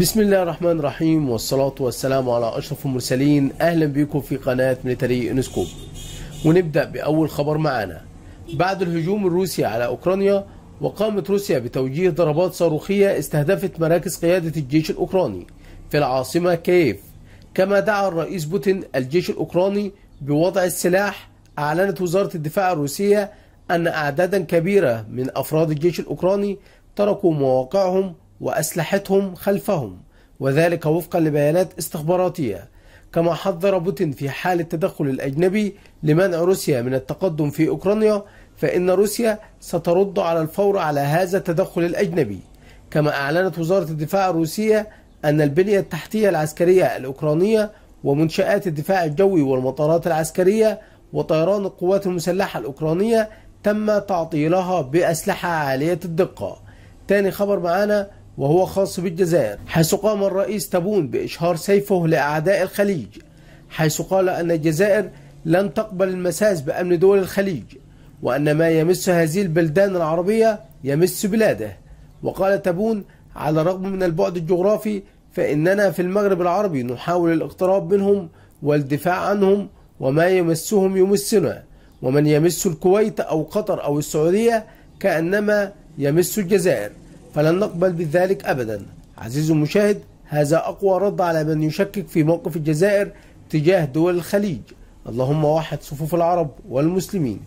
بسم الله الرحمن الرحيم والصلاة والسلام على أشرف المرسلين أهلا بكم في قناة ميليتري انسكوب ونبدأ بأول خبر معانا بعد الهجوم الروسي على أوكرانيا وقامت روسيا بتوجيه ضربات صاروخية استهدفت مراكز قيادة الجيش الأوكراني في العاصمة كييف كما دعا الرئيس بوتين الجيش الأوكراني بوضع السلاح أعلنت وزارة الدفاع الروسية أن أعدادا كبيرة من أفراد الجيش الأوكراني تركوا مواقعهم وأسلحتهم خلفهم وذلك وفقا لبيانات استخباراتية كما حذر بوتين في حال التدخل الأجنبي لمنع روسيا من التقدم في أوكرانيا فإن روسيا سترد على الفور على هذا التدخل الأجنبي كما أعلنت وزارة الدفاع الروسية أن البنية التحتية العسكرية الأوكرانية ومنشآت الدفاع الجوي والمطارات العسكرية وطيران القوات المسلحة الأوكرانية تم تعطيلها بأسلحة عالية الدقة تاني خبر معانا وهو خاص بالجزائر حيث قام الرئيس تبون بإشهار سيفه لأعداء الخليج حيث قال أن الجزائر لن تقبل المساس بأمن دول الخليج وأن ما يمس هذه البلدان العربية يمس بلاده وقال تبون على الرغم من البعد الجغرافي فإننا في المغرب العربي نحاول الاقتراب منهم والدفاع عنهم وما يمسهم يمسنا ومن يمس الكويت أو قطر أو السعودية كأنما يمس الجزائر فلن نقبل بذلك أبدا عزيزي المشاهد هذا أقوى رد على من يشكك في موقف الجزائر تجاه دول الخليج اللهم وحد صفوف العرب والمسلمين